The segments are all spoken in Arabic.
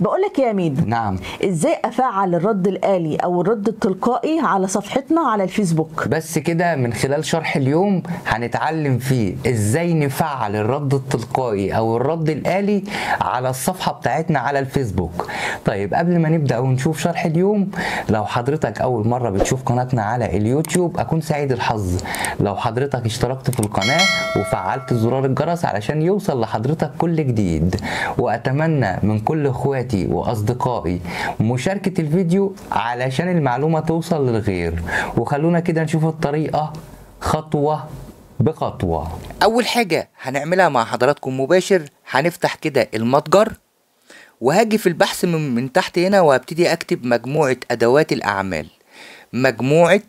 بقول لك يا ميدو نعم ازاي افعل الرد الالي او الرد التلقائي على صفحتنا على الفيسبوك بس كده من خلال شرح اليوم هنتعلم فيه ازاي نفعل الرد التلقائي او الرد الالي على الصفحه بتاعتنا على الفيسبوك طيب قبل ما نبدا ونشوف شرح اليوم لو حضرتك اول مره بتشوف قناتنا على اليوتيوب اكون سعيد الحظ لو حضرتك اشتركت في القناه وفعلت زرار الجرس علشان يوصل لحضرتك كل جديد واتمنى من كل اخواتي واصدقائي مشاركه الفيديو علشان المعلومه توصل للغير وخلونا كده نشوف الطريقه خطوه بخطوه اول حاجه هنعملها مع حضراتكم مباشر هنفتح كده المتجر وهاجي في البحث من, من تحت هنا وهبتدي اكتب مجموعة ادوات الاعمال مجموعة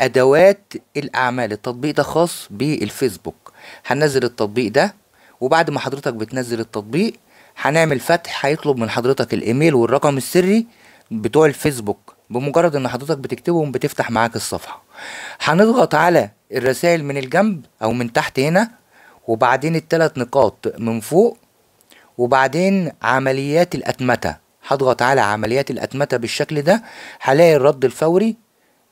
ادوات الاعمال التطبيق ده خاص بالفيسبوك هنزل التطبيق ده وبعد ما حضرتك بتنزل التطبيق هنعمل فتح هيطلب من حضرتك الايميل والرقم السري بتوع الفيسبوك بمجرد ان حضرتك بتكتبهم بتفتح معاك الصفحة هنضغط على الرسائل من الجنب او من تحت هنا وبعدين التلات نقاط من فوق وبعدين عمليات الأتمتة هضغط على عمليات الأتمتة بالشكل ده هلاقي الرد الفوري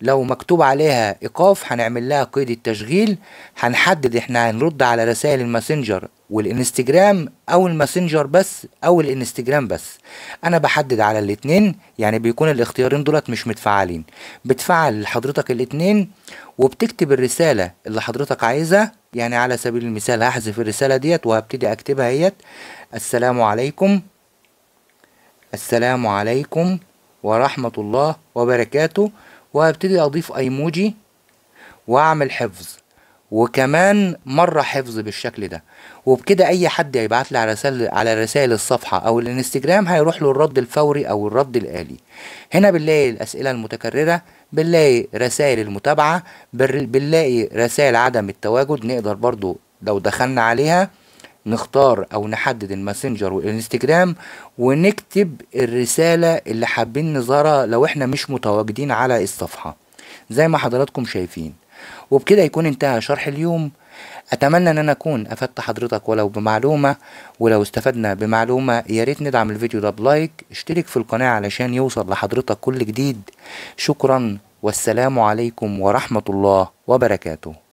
لو مكتوب عليها إيقاف هنعمل لها قيد التشغيل هنحدد احنا هنرد على رسائل الماسنجر والانستجرام أو الماسنجر بس أو الانستجرام بس أنا بحدد على الاتنين يعني بيكون الاختيارين دولت مش متفعلين بتفعل لحضرتك الاتنين وبتكتب الرسالة اللي حضرتك عايزها يعني على سبيل المثال هحذف الرسالة ديت وهبتدي أكتبها اهيت السلام عليكم السلام عليكم ورحمة الله وبركاته وهبتدي أضيف أيموجي وأعمل حفظ وكمان مرة حفظ بالشكل ده وبكده اي حد هيبعت لي على رسائل على رسائل الصفحة او الانستجرام هيروح له الرد الفوري او الرد الآلي هنا بنلاقي الاسئلة المتكررة بنلاقي رسائل المتابعة بنلاقي رسائل عدم التواجد نقدر برضو لو دخلنا عليها نختار او نحدد الماسنجر والانستجرام ونكتب الرسالة اللي حابين نظهرها لو احنا مش متواجدين على الصفحة زي ما حضراتكم شايفين وبكده يكون انتهى شرح اليوم أتمنى إن أنا أكون أفدت حضرتك ولو بمعلومة ولو استفدنا بمعلومة يا ريت ندعم الفيديو ده بلايك اشترك في القناة علشان يوصل لحضرتك كل جديد شكرا والسلام عليكم ورحمة الله وبركاته